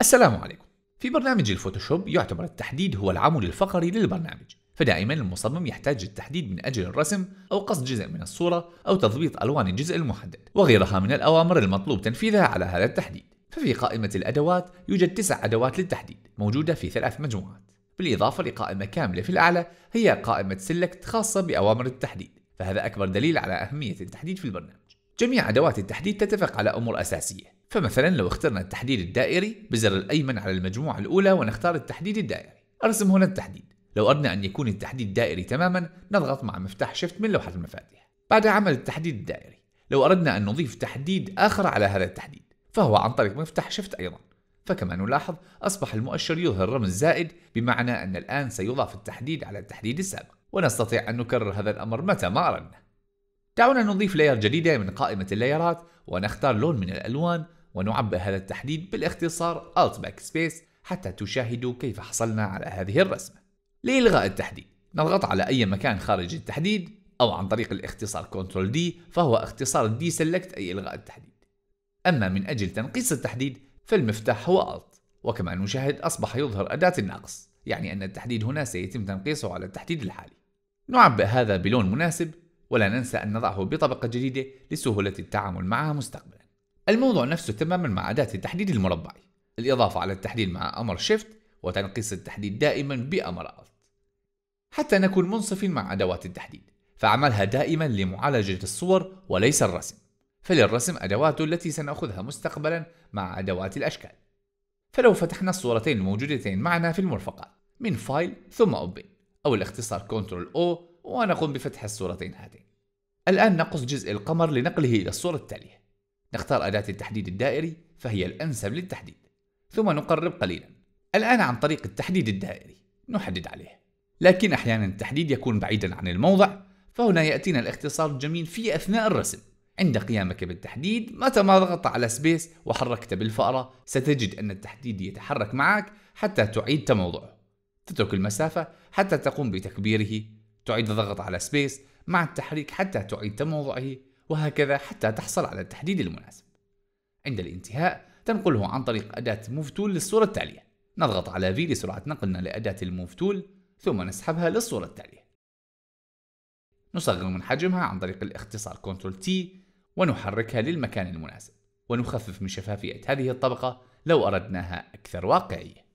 السلام عليكم في برنامج الفوتوشوب يعتبر التحديد هو العمود الفقري للبرنامج فدائما المصمم يحتاج التحديد من أجل الرسم أو قص جزء من الصورة أو تضبيط ألوان الجزء المحدد وغيرها من الأوامر المطلوب تنفيذها على هذا التحديد ففي قائمة الأدوات يوجد تسع أدوات للتحديد موجودة في ثلاث مجموعات بالإضافة لقائمة كاملة في الأعلى هي قائمة سيلكت خاصة بأوامر التحديد فهذا أكبر دليل على أهمية التحديد في البرنامج جميع أدوات التحديد تتفق على أمور أساسية فمثلا لو اخترنا التحديد الدائري بزر الأيمن على المجموعة الأولى ونختار التحديد الدائري أرسم هنا التحديد لو أردنا أن يكون التحديد دائري تماما نضغط مع مفتاح شيفت من لوحة المفاتيح بعد عمل التحديد الدائري لو أردنا أن نضيف تحديد آخر على هذا التحديد فهو عن طريق مفتاح شيفت أيضا فكما نلاحظ أصبح المؤشر يظهر رمز زائد بمعنى أن الآن سيضاف التحديد على التحديد السابق ونستطيع أن نكرر هذا الأمر متى ما أردنا دعونا نضيف لاير جديدة من قائمة اللايرات ونختار لون من الألوان ونعبئ هذا التحديد بالاختصار Alt Backspace حتى تشاهدوا كيف حصلنا على هذه الرسمة لإلغاء التحديد نضغط على أي مكان خارج التحديد أو عن طريق الاختصار Ctrl D فهو اختصار Select أي إلغاء التحديد أما من أجل تنقيص التحديد فالمفتاح هو Alt وكما نشاهد أصبح يظهر أداة الناقص يعني أن التحديد هنا سيتم تنقيصه على التحديد الحالي نعبئ هذا بلون مناسب ولا ننسى أن نضعه بطبقة جديدة لسهولة التعامل معها مستقبلا الموضوع نفسه تماما مع أداة التحديد المربعي الإضافة على التحديد مع أمر شيفت وتنقيص التحديد دائما بأمر ألت حتى نكون منصفين مع أدوات التحديد فعملها دائما لمعالجة الصور وليس الرسم فللرسم أدواته التي سنأخذها مستقبلا مع أدوات الأشكال فلو فتحنا الصورتين الموجودتين معنا في المرفقات من فايل ثم أوبن أو الاختصار Ctrl أو ونقوم بفتح الصورتين هاتين الآن نقص جزء القمر لنقله إلى الصورة التالية نختار أداة التحديد الدائري فهي الأنسب للتحديد ثم نقرب قليلا الآن عن طريق التحديد الدائري نحدد عليه لكن أحيانا التحديد يكون بعيدا عن الموضع فهنا يأتينا الاختصار الجميل في أثناء الرسم عند قيامك بالتحديد متى ما ضغطت على سبيس وحركت بالفأرة ستجد أن التحديد يتحرك معك حتى تعيد تموضعه تترك المسافة حتى تقوم بتكبيره تعيد الضغط على سبيس مع التحريك حتى تعيد تموضعه وهكذا حتى تحصل على التحديد المناسب عند الانتهاء تنقله عن طريق أداة Move Tool للصورة التالية نضغط على V لسرعة نقلنا لأداة Move Tool ثم نسحبها للصورة التالية نصغر من حجمها عن طريق الاختصار Ctrl T ونحركها للمكان المناسب ونخفف من شفافية هذه الطبقة لو أردناها أكثر واقعية